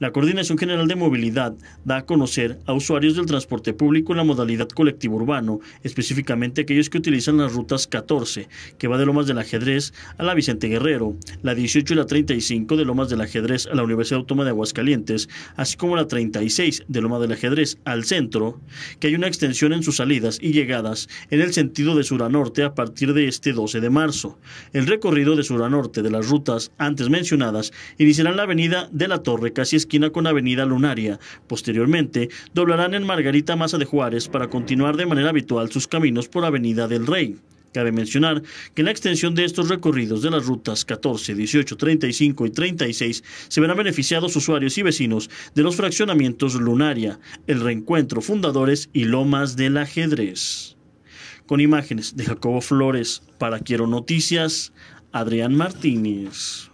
La Coordinación General de Movilidad da a conocer a usuarios del transporte público en la modalidad colectivo urbano, específicamente aquellos que utilizan las rutas 14, que va de Lomas del Ajedrez a la Vicente Guerrero, la 18 y la 35 de Lomas del Ajedrez a la Universidad Autónoma de Aguascalientes, así como la 36 de Lomas del Ajedrez al centro, que hay una extensión en sus salidas y llegadas en el sentido de sur a norte a partir de este 12 de marzo. El recorrido de sur a norte de las rutas antes mencionadas iniciará la avenida de la Torre, casi esquina con Avenida Lunaria. Posteriormente, doblarán en Margarita Maza de Juárez para continuar de manera habitual sus caminos por Avenida del Rey. Cabe mencionar que en la extensión de estos recorridos de las rutas 14, 18, 35 y 36 se verán beneficiados usuarios y vecinos de los fraccionamientos Lunaria, El Reencuentro, Fundadores y Lomas del Ajedrez. Con imágenes de Jacobo Flores para Quiero Noticias, Adrián Martínez.